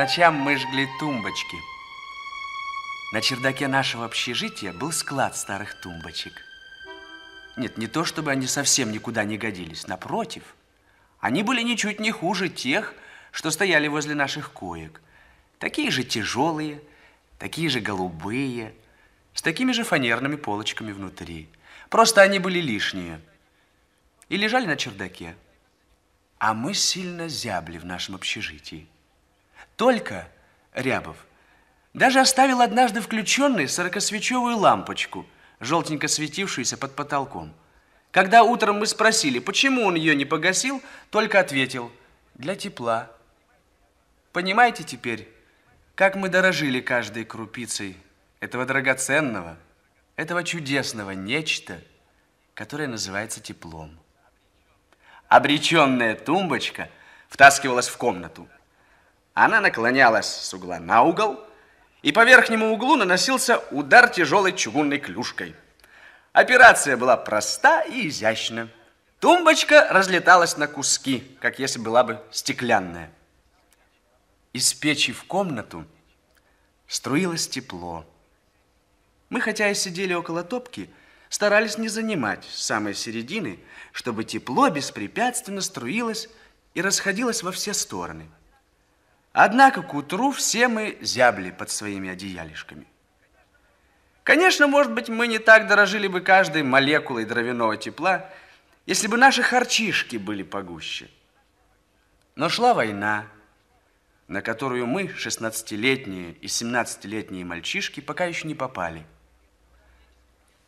ночам мы жгли тумбочки. На чердаке нашего общежития был склад старых тумбочек. Нет, не то чтобы они совсем никуда не годились, напротив, они были ничуть не хуже тех, что стояли возле наших коек. Такие же тяжелые, такие же голубые, с такими же фанерными полочками внутри. Просто они были лишние и лежали на чердаке. А мы сильно зябли в нашем общежитии. Только Рябов даже оставил однажды включенной сорокосвечевую лампочку, желтенько светившуюся под потолком. Когда утром мы спросили, почему он ее не погасил, только ответил «для тепла». Понимаете теперь, как мы дорожили каждой крупицей этого драгоценного, этого чудесного нечто, которое называется теплом. Обреченная тумбочка втаскивалась в комнату – она наклонялась с угла на угол, и по верхнему углу наносился удар тяжелой чугунной клюшкой. Операция была проста и изящна. Тумбочка разлеталась на куски, как если была бы стеклянная. Из печи в комнату струилось тепло. Мы, хотя и сидели около топки, старались не занимать самой середины, чтобы тепло беспрепятственно струилось и расходилось во все стороны. Однако к утру все мы зябли под своими одеялишками. Конечно, может быть, мы не так дорожили бы каждой молекулой дровяного тепла, если бы наши харчишки были погуще. Но шла война, на которую мы, 16-летние и 17-летние мальчишки, пока еще не попали.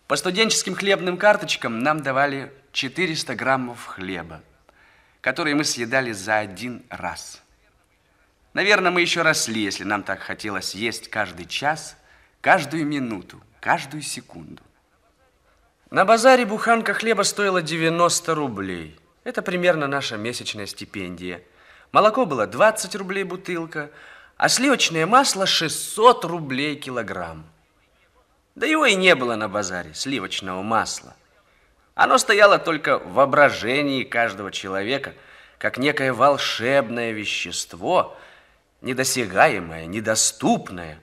По студенческим хлебным карточкам нам давали 400 граммов хлеба, которые мы съедали за один раз – Наверное, мы еще росли, если нам так хотелось есть каждый час, каждую минуту, каждую секунду. На базаре буханка хлеба стоила 90 рублей. Это примерно наша месячная стипендия. Молоко было 20 рублей бутылка, а сливочное масло 600 рублей килограмм. Да его и не было на базаре, сливочного масла. Оно стояло только в воображении каждого человека, как некое волшебное вещество – недосягаемое, недоступное,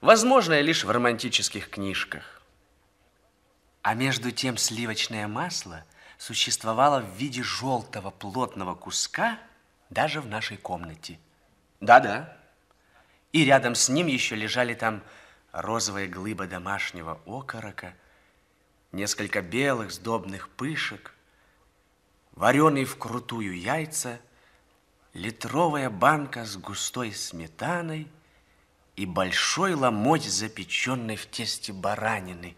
возможное лишь в романтических книжках. А между тем сливочное масло существовало в виде желтого плотного куска даже в нашей комнате. Да-да. И рядом с ним еще лежали там розовая глыба домашнего окорока, несколько белых сдобных пышек, вареные вкрутую яйца – литровая банка с густой сметаной и большой ломоть запеченной в тесте баранины.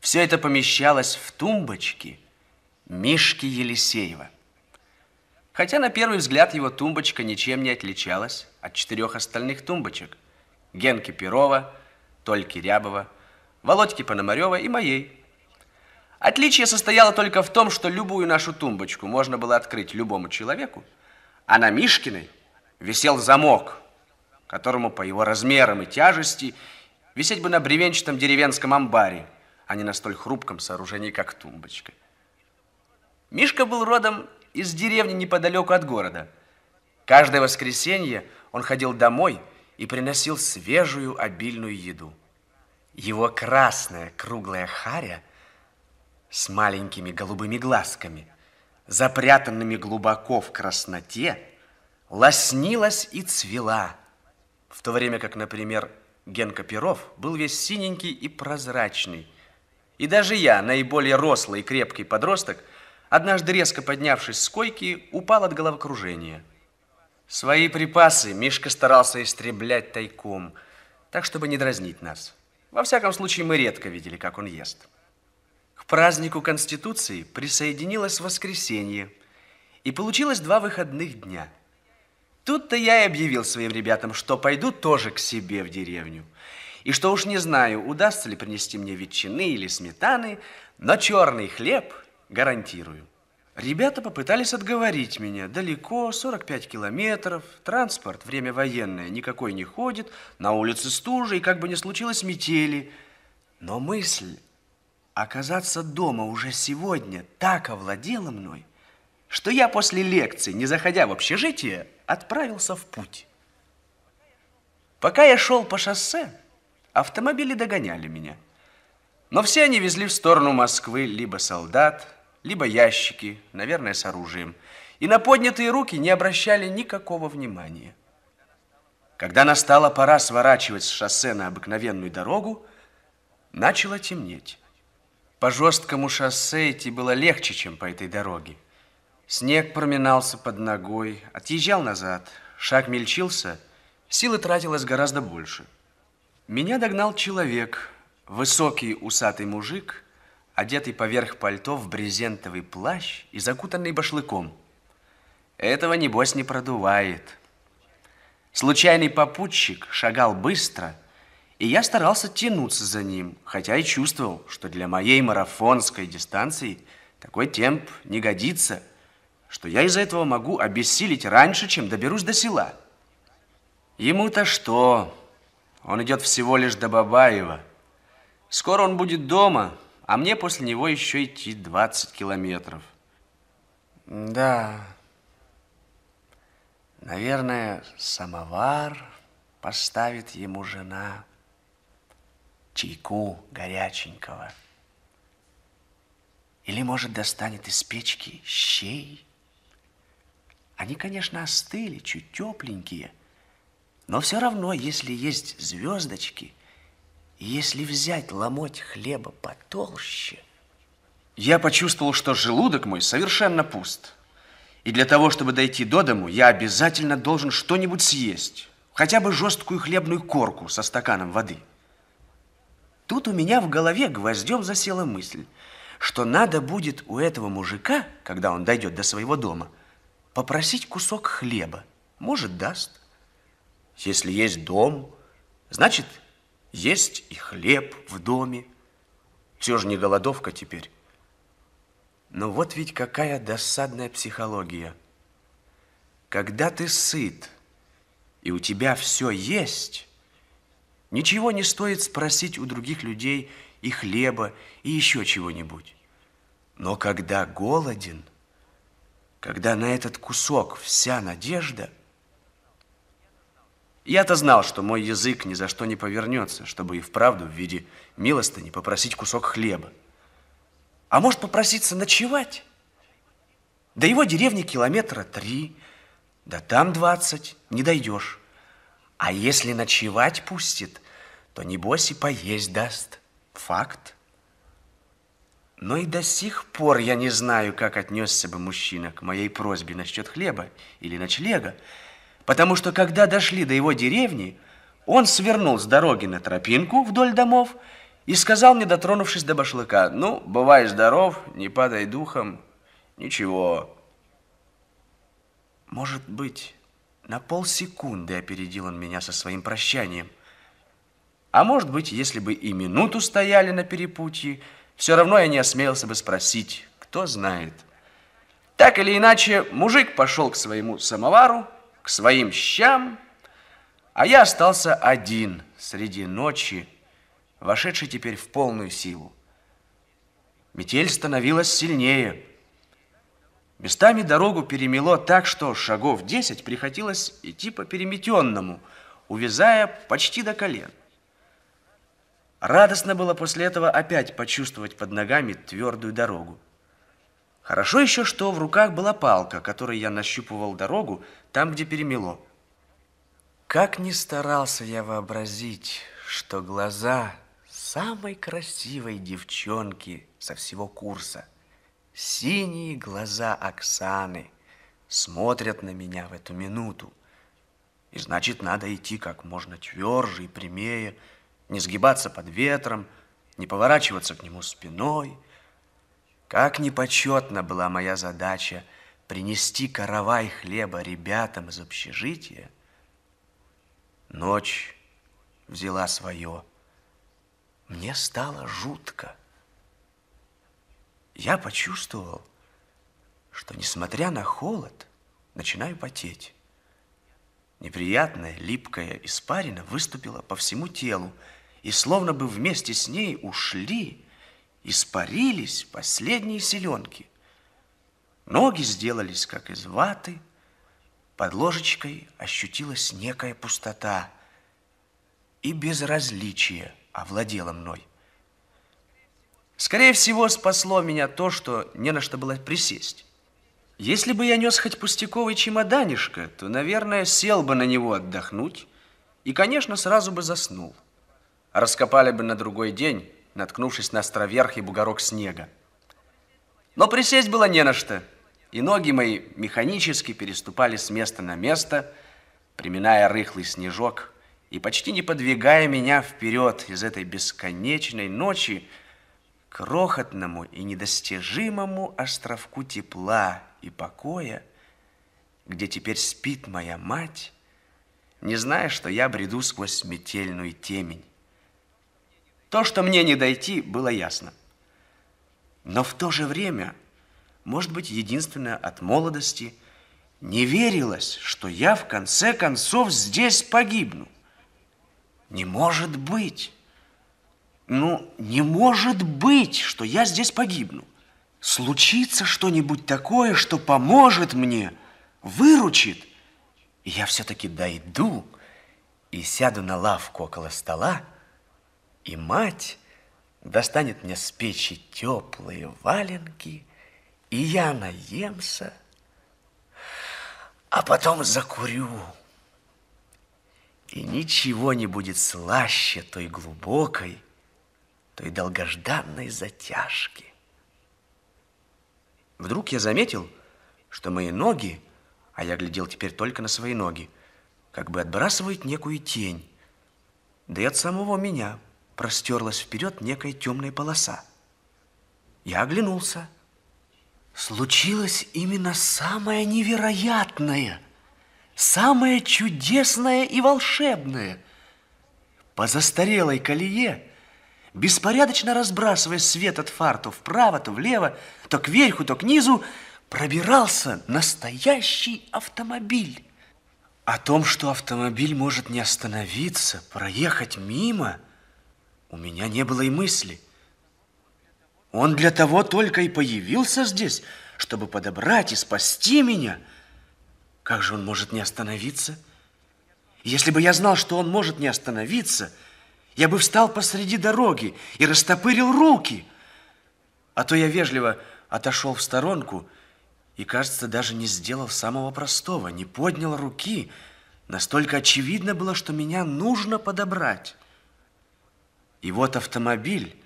Все это помещалось в тумбочке Мишки Елисеева. Хотя на первый взгляд его тумбочка ничем не отличалась от четырех остальных тумбочек. Генки Перова, Тольки Рябова, Володьки Пономарева и моей – Отличие состояло только в том, что любую нашу тумбочку можно было открыть любому человеку, а на Мишкиной висел замок, которому по его размерам и тяжести висеть бы на бревенчатом деревенском амбаре, а не на столь хрупком сооружении, как тумбочка. Мишка был родом из деревни неподалеку от города. Каждое воскресенье он ходил домой и приносил свежую обильную еду. Его красная круглая харя – с маленькими голубыми глазками, запрятанными глубоко в красноте, лоснилась и цвела, в то время как, например, Генка Перов был весь синенький и прозрачный. И даже я, наиболее рослый и крепкий подросток, однажды резко поднявшись с койки, упал от головокружения. Свои припасы Мишка старался истреблять тайком, так, чтобы не дразнить нас. Во всяком случае, мы редко видели, как он ест празднику Конституции присоединилось воскресенье, и получилось два выходных дня. Тут-то я и объявил своим ребятам, что пойду тоже к себе в деревню. И что уж не знаю, удастся ли принести мне ветчины или сметаны, но черный хлеб гарантирую. Ребята попытались отговорить меня. Далеко, 45 километров, транспорт, время военное, никакой не ходит, на улице стужа и как бы ни случилось метели. Но мысль Оказаться дома уже сегодня так овладело мной, что я после лекции, не заходя в общежитие, отправился в путь. Пока я шел по шоссе, автомобили догоняли меня. Но все они везли в сторону Москвы либо солдат, либо ящики, наверное, с оружием. И на поднятые руки не обращали никакого внимания. Когда настала пора сворачивать с шоссе на обыкновенную дорогу, начало темнеть. По жесткому шоссе идти было легче, чем по этой дороге. Снег проминался под ногой, отъезжал назад, шаг мельчился, силы тратилось гораздо больше. Меня догнал человек, высокий усатый мужик, одетый поверх пальто в брезентовый плащ и закутанный башлыком. Этого, небось, не продувает. Случайный попутчик шагал быстро – и я старался тянуться за ним, хотя и чувствовал, что для моей марафонской дистанции такой темп не годится, что я из-за этого могу обессилить раньше, чем доберусь до села. Ему-то что? Он идет всего лишь до Бабаева. Скоро он будет дома, а мне после него еще идти 20 километров. Да, наверное, самовар поставит ему жена чайку горяченького. Или, может, достанет из печки щей. Они, конечно, остыли, чуть тепленькие, но все равно, если есть звездочки, если взять ломоть хлеба потолще... Я почувствовал, что желудок мой совершенно пуст. И для того, чтобы дойти до дому, я обязательно должен что-нибудь съесть. Хотя бы жесткую хлебную корку со стаканом воды. Тут у меня в голове гвоздем засела мысль, что надо будет у этого мужика, когда он дойдет до своего дома, попросить кусок хлеба. Может, даст. Если есть дом, значит, есть и хлеб в доме. Все же не голодовка теперь. Но вот ведь какая досадная психология. Когда ты сыт, и у тебя все есть, Ничего не стоит спросить у других людей и хлеба, и еще чего-нибудь. Но когда голоден, когда на этот кусок вся надежда, я-то знал, что мой язык ни за что не повернется, чтобы и вправду в виде милостыни попросить кусок хлеба. А может попроситься ночевать? До его деревни километра три, да там двадцать, не дойдешь. А если ночевать пустит, то небось и поесть даст. Факт. Но и до сих пор я не знаю, как отнесся бы мужчина к моей просьбе насчет хлеба или ночлега, потому что когда дошли до его деревни, он свернул с дороги на тропинку вдоль домов и сказал мне, дотронувшись до башлыка, «Ну, бывай здоров, не падай духом, ничего». Может быть, на полсекунды опередил он меня со своим прощанием – а может быть, если бы и минуту стояли на перепутье, все равно я не осмелился бы спросить, кто знает. Так или иначе, мужик пошел к своему самовару, к своим щам, а я остался один среди ночи, вошедший теперь в полную силу. Метель становилась сильнее. Местами дорогу перемело так, что шагов десять приходилось идти по переметенному, увязая почти до колен. Радостно было после этого опять почувствовать под ногами твердую дорогу. Хорошо еще, что в руках была палка, которой я нащупывал дорогу там, где перемело. Как ни старался я вообразить, что глаза самой красивой девчонки со всего курса, синие глаза Оксаны, смотрят на меня в эту минуту. И значит, надо идти как можно тверже и прямее, не сгибаться под ветром, не поворачиваться к нему спиной. Как непочетна была моя задача принести каравай хлеба ребятам из общежития. Ночь взяла свое. Мне стало жутко. Я почувствовал, что, несмотря на холод, начинаю потеть. Неприятная, липкая испарина выступила по всему телу, и словно бы вместе с ней ушли, испарились последние селенки. Ноги сделались, как из ваты, под ложечкой ощутилась некая пустота, и безразличие овладело мной. Скорее всего, спасло меня то, что не на что было присесть. Если бы я нес хоть пустяковый чемоданишко, то, наверное, сел бы на него отдохнуть и, конечно, сразу бы заснул раскопали бы на другой день, наткнувшись на островерх и бугорок снега. Но присесть было не на что, и ноги мои механически переступали с места на место, приминая рыхлый снежок и почти не подвигая меня вперед из этой бесконечной ночи к крохотному и недостижимому островку тепла и покоя, где теперь спит моя мать, не зная, что я бреду сквозь метельную темень. То, что мне не дойти, было ясно. Но в то же время, может быть, единственное от молодости, не верилось, что я в конце концов здесь погибну. Не может быть. Ну, не может быть, что я здесь погибну. Случится что-нибудь такое, что поможет мне, выручит. И я все-таки дойду и сяду на лавку около стола, и мать достанет мне с печи теплые валенки, и я наемся, а потом закурю. И ничего не будет слаще той глубокой, той долгожданной затяжки. Вдруг я заметил, что мои ноги, а я глядел теперь только на свои ноги, как бы отбрасывают некую тень, да и от самого меня – простерлась вперед некая темная полоса. Я оглянулся. Случилось именно самое невероятное, самое чудесное и волшебное. По застарелой колее, беспорядочно разбрасывая свет от фар то вправо, то влево, то кверху, то к низу, пробирался настоящий автомобиль. О том, что автомобиль может не остановиться, проехать мимо – у меня не было и мысли. Он для того только и появился здесь, чтобы подобрать и спасти меня. Как же он может не остановиться? Если бы я знал, что он может не остановиться, я бы встал посреди дороги и растопырил руки. А то я вежливо отошел в сторонку и, кажется, даже не сделал самого простого, не поднял руки. Настолько очевидно было, что меня нужно подобрать. И вот автомобиль,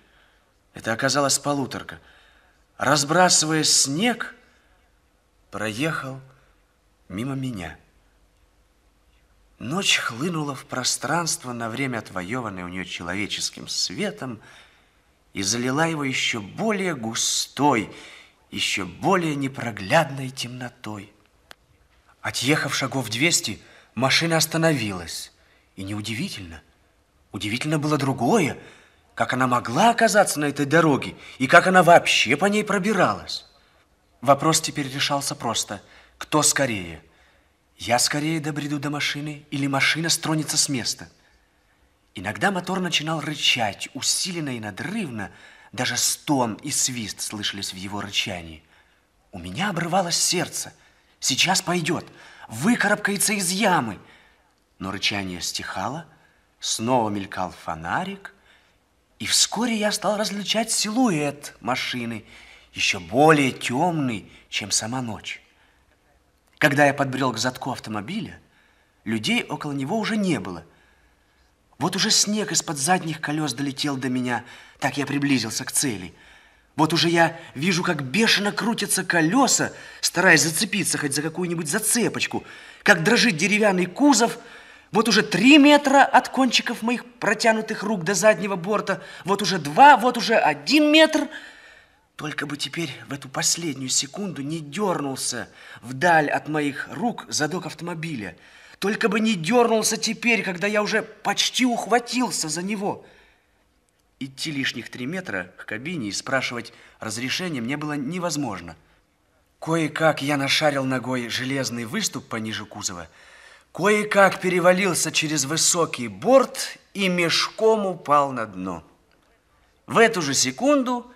это оказалась полуторка, разбрасывая снег, проехал мимо меня. Ночь хлынула в пространство, на время отвоеванное у нее человеческим светом, и залила его еще более густой, еще более непроглядной темнотой. Отъехав шагов двести, машина остановилась. И неудивительно, Удивительно было другое, как она могла оказаться на этой дороге и как она вообще по ней пробиралась. Вопрос теперь решался просто. Кто скорее? Я скорее добреду до машины или машина стронется с места? Иногда мотор начинал рычать, усиленно и надрывно. Даже стон и свист слышались в его рычании. У меня обрывалось сердце. Сейчас пойдет, выкарабкается из ямы. Но рычание стихало, Снова мелькал фонарик, и вскоре я стал различать силуэт машины, еще более темный, чем сама ночь. Когда я подбрел к задку автомобиля, людей около него уже не было. Вот уже снег из-под задних колес долетел до меня, так я приблизился к цели. Вот уже я вижу, как бешено крутятся колеса, стараясь зацепиться хоть за какую-нибудь зацепочку, как дрожит деревянный кузов – вот уже три метра от кончиков моих протянутых рук до заднего борта. Вот уже два, вот уже один метр. Только бы теперь в эту последнюю секунду не дернулся вдаль от моих рук задок автомобиля. Только бы не дернулся теперь, когда я уже почти ухватился за него. Идти лишних три метра к кабине и спрашивать разрешения мне было невозможно. Кое-как я нашарил ногой железный выступ пониже кузова – Кое-как перевалился через высокий борт и мешком упал на дно. В эту же секунду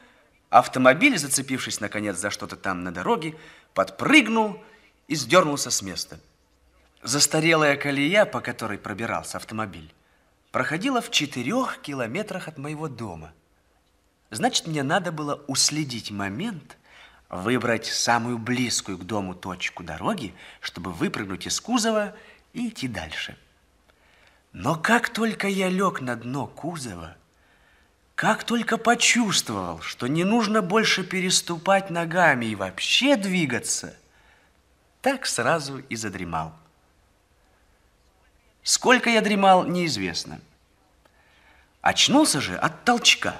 автомобиль, зацепившись наконец за что-то там на дороге, подпрыгнул и сдернулся с места. Застарелая колея, по которой пробирался автомобиль, проходила в четырех километрах от моего дома. Значит, мне надо было уследить момент – выбрать самую близкую к дому точку дороги, чтобы выпрыгнуть из кузова и идти дальше. Но как только я лег на дно кузова, как только почувствовал, что не нужно больше переступать ногами и вообще двигаться, так сразу и задремал. Сколько я дремал, неизвестно. Очнулся же от толчка.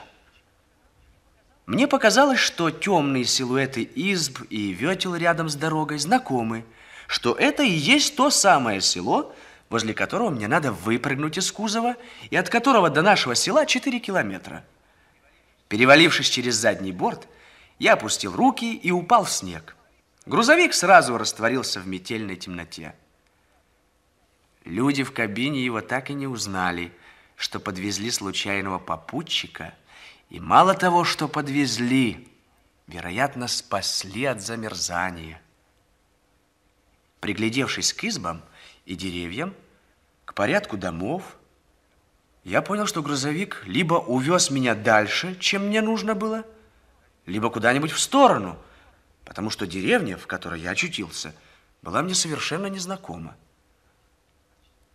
Мне показалось, что темные силуэты изб и ветел рядом с дорогой знакомы – что это и есть то самое село, возле которого мне надо выпрыгнуть из кузова и от которого до нашего села 4 километра. Перевалившись через задний борт, я опустил руки и упал в снег. Грузовик сразу растворился в метельной темноте. Люди в кабине его так и не узнали, что подвезли случайного попутчика, и мало того, что подвезли, вероятно, спасли от замерзания. Приглядевшись к избам и деревьям, к порядку домов, я понял, что грузовик либо увез меня дальше, чем мне нужно было, либо куда-нибудь в сторону, потому что деревня, в которой я очутился, была мне совершенно незнакома.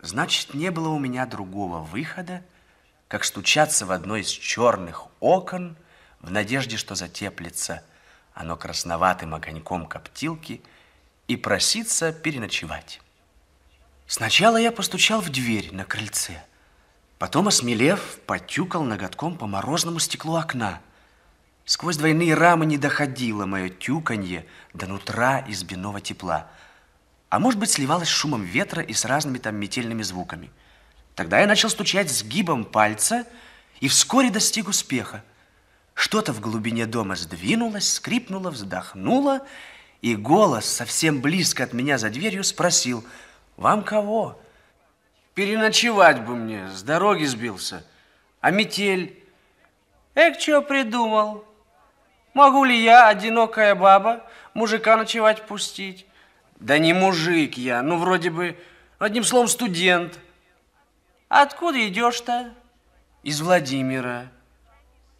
Значит, не было у меня другого выхода, как стучаться в одно из черных окон в надежде, что затеплится оно красноватым огоньком коптилки – и проситься переночевать. Сначала я постучал в дверь на крыльце, потом, осмелев, потюкал ноготком по морозному стеклу окна. Сквозь двойные рамы не доходило мое тюканье до нутра избиного тепла, а может быть сливалось с шумом ветра и с разными там метельными звуками. Тогда я начал стучать сгибом пальца и вскоре достиг успеха. Что-то в глубине дома сдвинулось, скрипнуло, вздохнуло, и голос совсем близко от меня за дверью спросил, «Вам кого?» «Переночевать бы мне, с дороги сбился. А метель?» «Эк, чё придумал? Могу ли я, одинокая баба, мужика ночевать пустить?» «Да не мужик я, ну вроде бы, одним словом, студент». идёшь идешь-то?» «Из Владимира».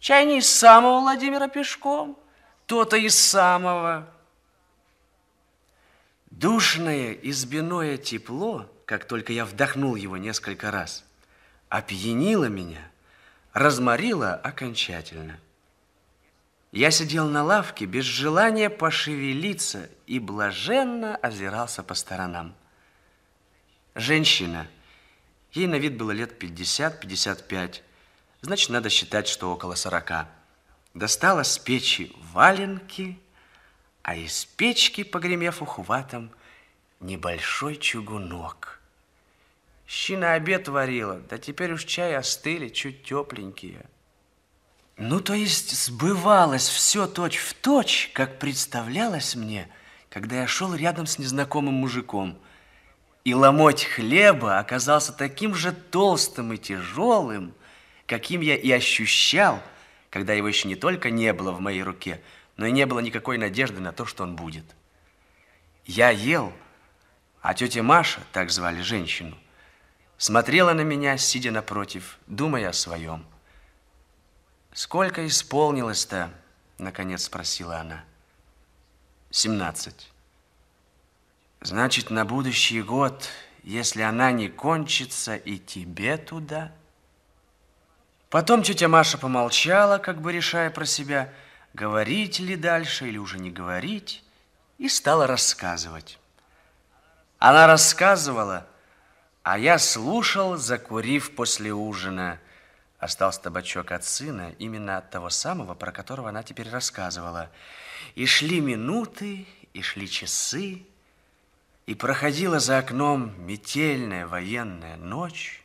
«Чай не из самого Владимира пешком?» «То-то из самого». Душное избиное тепло, как только я вдохнул его несколько раз, опьянило меня, разморило окончательно. Я сидел на лавке без желания пошевелиться и блаженно озирался по сторонам. Женщина, ей на вид было лет 50-55, значит, надо считать, что около 40, достала с печи валенки, а из печки, погремев ухватом, небольшой чугунок. Щина обед варила, да теперь уж чай остыли, чуть тепленькие. Ну, то есть сбывалось все точь в точь, как представлялось мне, когда я шел рядом с незнакомым мужиком. И ломоть хлеба оказался таким же толстым и тяжелым, каким я и ощущал, когда его еще не только не было в моей руке – но и не было никакой надежды на то, что он будет. Я ел, а тетя Маша, так звали женщину, смотрела на меня, сидя напротив, думая о своем. «Сколько исполнилось-то?» – наконец спросила она. «Семнадцать». «Значит, на будущий год, если она не кончится, и тебе туда?» Потом тетя Маша помолчала, как бы решая про себя – говорить ли дальше или уже не говорить, и стала рассказывать. Она рассказывала, а я слушал, закурив после ужина. Остался табачок от сына, именно от того самого, про которого она теперь рассказывала. И шли минуты, и шли часы, и проходила за окном метельная военная ночь,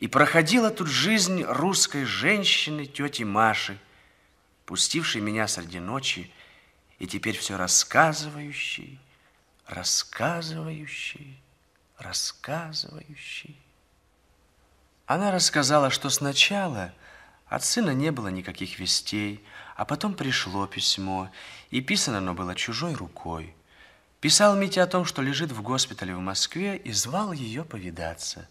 и проходила тут жизнь русской женщины, тети Маши – пустивший меня среди ночи и теперь все рассказывающий, рассказывающий, рассказывающий. Она рассказала, что сначала от сына не было никаких вестей, а потом пришло письмо, и писано оно было чужой рукой. Писал Митя о том, что лежит в госпитале в Москве, и звал ее повидаться.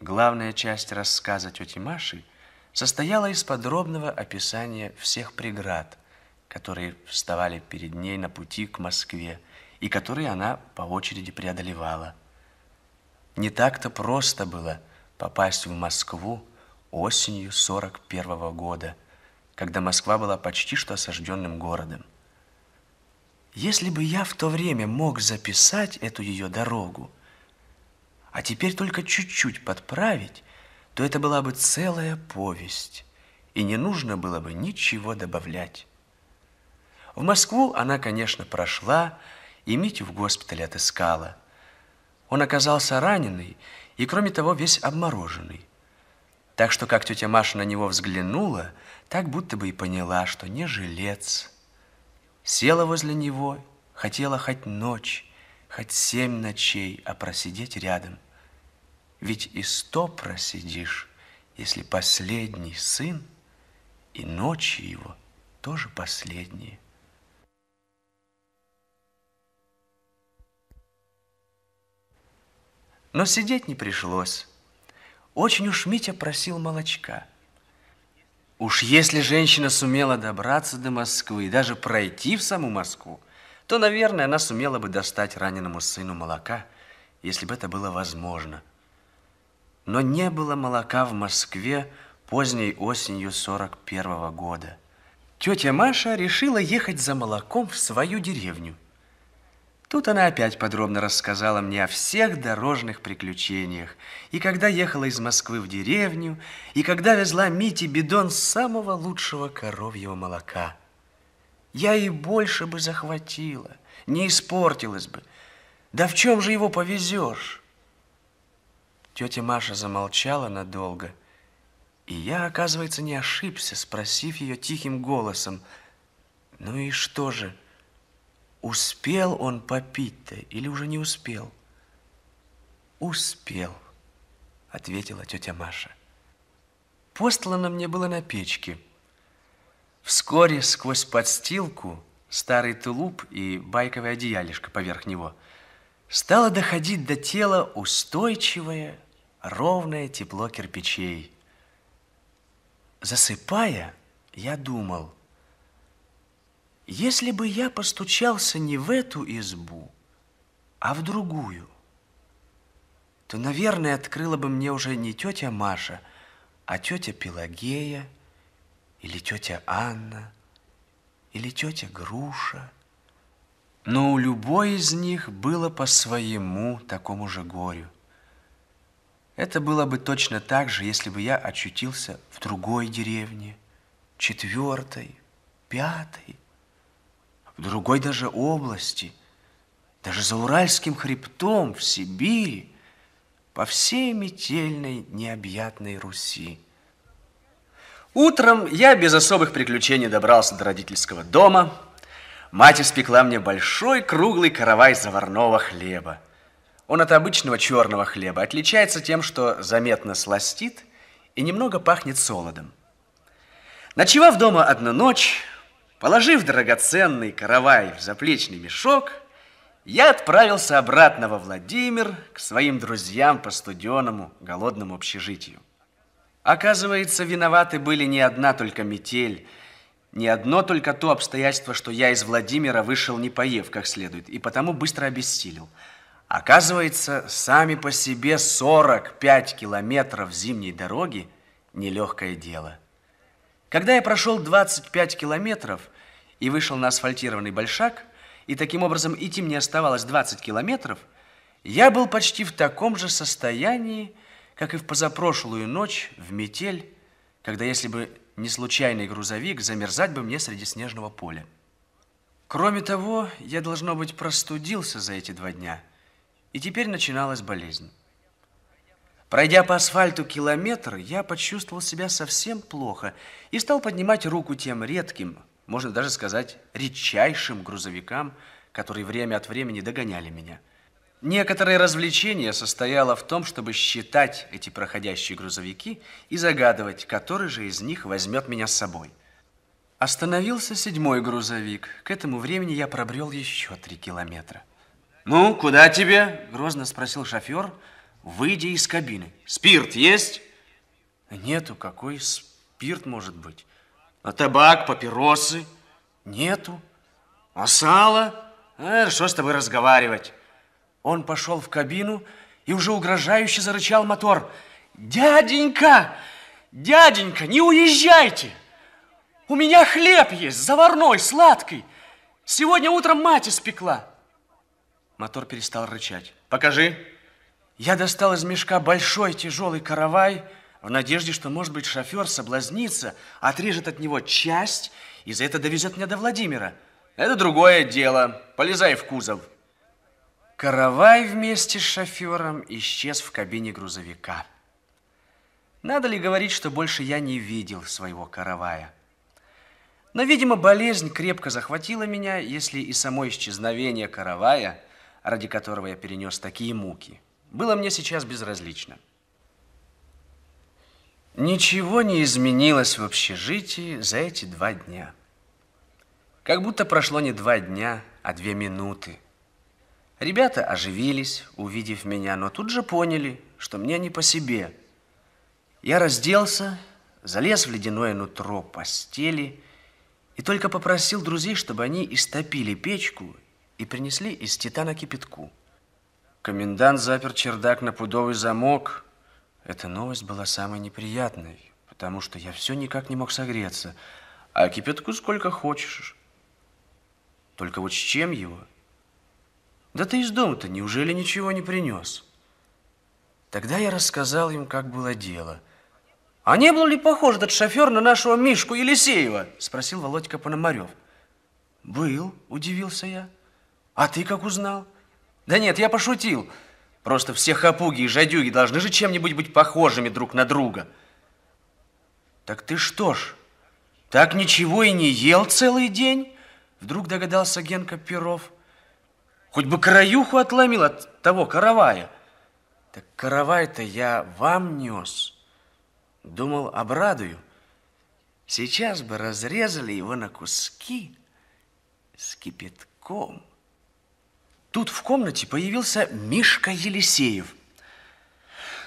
Главная часть рассказа тети Маши – состояла из подробного описания всех преград, которые вставали перед ней на пути к Москве и которые она по очереди преодолевала. Не так-то просто было попасть в Москву осенью 41 -го года, когда Москва была почти что осажденным городом. Если бы я в то время мог записать эту ее дорогу, а теперь только чуть-чуть подправить, то это была бы целая повесть, и не нужно было бы ничего добавлять. В Москву она, конечно, прошла, и Митю в госпитале отыскала. Он оказался раненый и, кроме того, весь обмороженный. Так что, как тетя Маша на него взглянула, так будто бы и поняла, что не жилец. Села возле него, хотела хоть ночь, хоть семь ночей, а просидеть рядом – ведь и сто просидишь, если последний сын, и ночи его тоже последние. Но сидеть не пришлось. Очень уж Митя просил молочка. Уж если женщина сумела добраться до Москвы и даже пройти в саму Москву, то, наверное, она сумела бы достать раненому сыну молока, если бы это было возможно – но не было молока в Москве поздней осенью 41 -го года. Тетя Маша решила ехать за молоком в свою деревню. Тут она опять подробно рассказала мне о всех дорожных приключениях. И когда ехала из Москвы в деревню, и когда везла Мите бидон самого лучшего коровьего молока. Я и больше бы захватила, не испортилась бы. Да в чем же его повезешь? Тетя Маша замолчала надолго, и я, оказывается, не ошибся, спросив ее тихим голосом, ну и что же, успел он попить-то или уже не успел? Успел, ответила тетя Маша. Постлано мне было на печке. Вскоре сквозь подстилку, старый тулуп и байковое одеялишко поверх него – стало доходить до тела устойчивое, ровное тепло кирпичей. Засыпая, я думал, если бы я постучался не в эту избу, а в другую, то, наверное, открыла бы мне уже не тетя Маша, а тетя Пелагея или тетя Анна или тетя Груша. Но у любой из них было по своему такому же горю – это было бы точно так же, если бы я очутился в другой деревне, четвертой, пятой, в другой даже области, даже за Уральским хребтом в Сибири, по всей метельной необъятной Руси. Утром я без особых приключений добрался до родительского дома. Мать испекла мне большой круглый каравай заварного хлеба. Он от обычного черного хлеба отличается тем, что заметно сластит и немного пахнет солодом. Ночевав дома одну ночь, положив драгоценный каравай в заплечный мешок, я отправился обратно во Владимир к своим друзьям по студеному голодному общежитию. Оказывается, виноваты были не одна только метель, не одно только то обстоятельство, что я из Владимира вышел не поев как следует, и потому быстро обессилел – Оказывается, сами по себе 45 километров зимней дороги – нелегкое дело. Когда я прошел 25 километров и вышел на асфальтированный большак, и таким образом идти мне оставалось 20 километров, я был почти в таком же состоянии, как и в позапрошлую ночь в метель, когда, если бы не случайный грузовик, замерзать бы мне среди снежного поля. Кроме того, я, должно быть, простудился за эти два дня – и теперь начиналась болезнь. Пройдя по асфальту километр, я почувствовал себя совсем плохо и стал поднимать руку тем редким, можно даже сказать, редчайшим грузовикам, которые время от времени догоняли меня. Некоторое развлечение состояло в том, чтобы считать эти проходящие грузовики и загадывать, который же из них возьмет меня с собой. Остановился седьмой грузовик. К этому времени я пробрел еще три километра. Ну, куда тебе? Грозно спросил шофер, выйдя из кабины. Спирт есть? Нету. Какой спирт может быть? А табак, папиросы? Нету. А сало? Э, что с тобой разговаривать? Он пошел в кабину и уже угрожающе зарычал мотор. Дяденька! Дяденька, не уезжайте! У меня хлеб есть, заварной, сладкий. Сегодня утром мать испекла. Мотор перестал рычать. Покажи. Я достал из мешка большой тяжелый каравай в надежде, что, может быть, шофер соблазнится, отрежет от него часть и за это довезет меня до Владимира. Это другое дело. Полезай в кузов. Каравай вместе с шофером исчез в кабине грузовика. Надо ли говорить, что больше я не видел своего каравая? Но, видимо, болезнь крепко захватила меня, если и само исчезновение каравая – ради которого я перенес такие муки, было мне сейчас безразлично. Ничего не изменилось в общежитии за эти два дня. Как будто прошло не два дня, а две минуты. Ребята оживились, увидев меня, но тут же поняли, что мне не по себе. Я разделся, залез в ледяное нутро постели и только попросил друзей, чтобы они истопили печку и принесли из титана кипятку. Комендант запер чердак на пудовый замок. Эта новость была самой неприятной, потому что я все никак не мог согреться, а кипятку сколько хочешь. Только вот с чем его? Да ты из дома-то неужели ничего не принес? Тогда я рассказал им, как было дело. А не был ли похож этот шофер на нашего Мишку Елисеева? Спросил Володька Пономарев. Был, удивился я. А ты как узнал? Да нет, я пошутил. Просто все хапуги и жадюги должны же чем-нибудь быть похожими друг на друга. Так ты что ж, так ничего и не ел целый день? Вдруг догадался Генка Перов. Хоть бы краюху отломил от того каравая. Так каравай-то я вам нес. Думал, обрадую. Сейчас бы разрезали его на куски с кипятком. Тут в комнате появился Мишка Елисеев.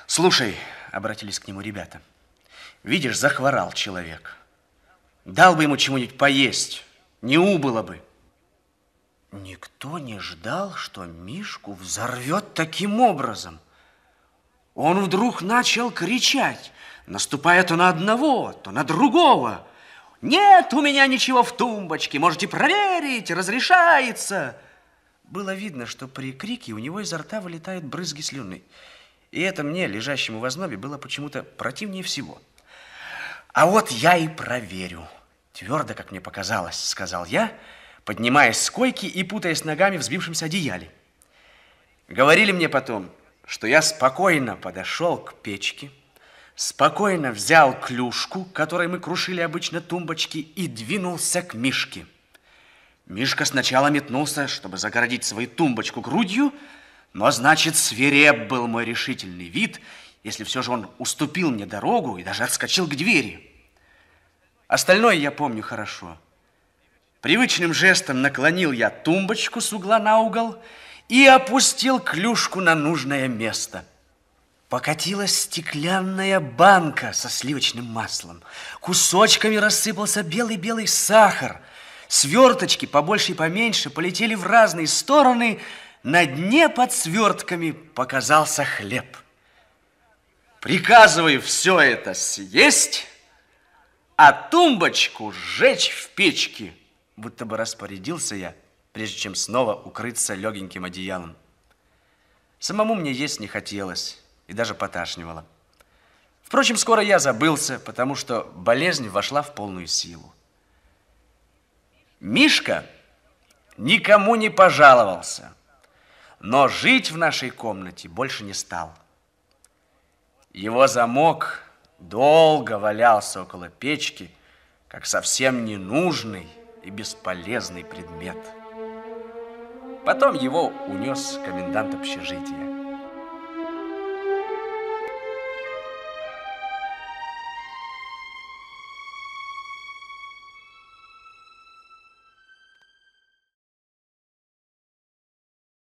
Слушай, обратились к нему ребята, видишь, захворал человек. Дал бы ему чему-нибудь поесть, не убыло бы. Никто не ждал, что Мишку взорвет таким образом. Он вдруг начал кричать, наступая то на одного, то на другого. «Нет у меня ничего в тумбочке, можете проверить, разрешается!» Было видно, что при крике у него изо рта вылетают брызги слюны. И это мне, лежащему в ознобе, было почему-то противнее всего. «А вот я и проверю», – твердо, как мне показалось, – сказал я, поднимаясь с койки и путаясь ногами в взбившемся одеяле. Говорили мне потом, что я спокойно подошел к печке, спокойно взял клюшку, которой мы крушили обычно тумбочки, и двинулся к Мишке. Мишка сначала метнулся, чтобы загородить свою тумбочку грудью, но, значит, свиреп был мой решительный вид, если все же он уступил мне дорогу и даже отскочил к двери. Остальное я помню хорошо. Привычным жестом наклонил я тумбочку с угла на угол и опустил клюшку на нужное место. Покатилась стеклянная банка со сливочным маслом. Кусочками рассыпался белый-белый сахар – Сверточки побольше и поменьше полетели в разные стороны. На дне под свертками показался хлеб. Приказывай все это съесть, а тумбочку сжечь в печке. Будто бы распорядился я, прежде чем снова укрыться легеньким одеялом. Самому мне есть не хотелось и даже поташнивало. Впрочем, скоро я забылся, потому что болезнь вошла в полную силу. Мишка никому не пожаловался, но жить в нашей комнате больше не стал. Его замок долго валялся около печки, как совсем ненужный и бесполезный предмет. Потом его унес комендант общежития.